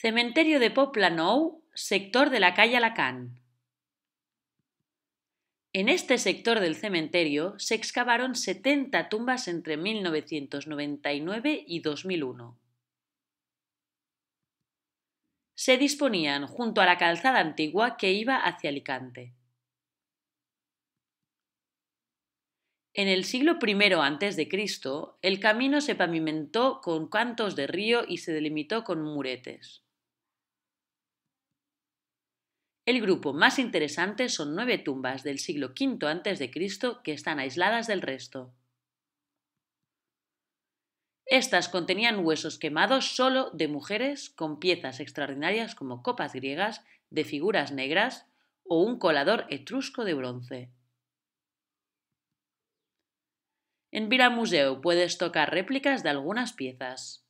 Cementerio de Poplanou, sector de la calle Alacant. En este sector del cementerio se excavaron 70 tumbas entre 1999 y 2001. Se disponían junto a la calzada antigua que iba hacia Alicante. En el siglo I a.C., el camino se pavimentó con cantos de río y se delimitó con muretes. El grupo más interesante son nueve tumbas del siglo V a.C. que están aisladas del resto. Estas contenían huesos quemados solo de mujeres con piezas extraordinarias como copas griegas de figuras negras o un colador etrusco de bronce. En Viramuseo Museo puedes tocar réplicas de algunas piezas.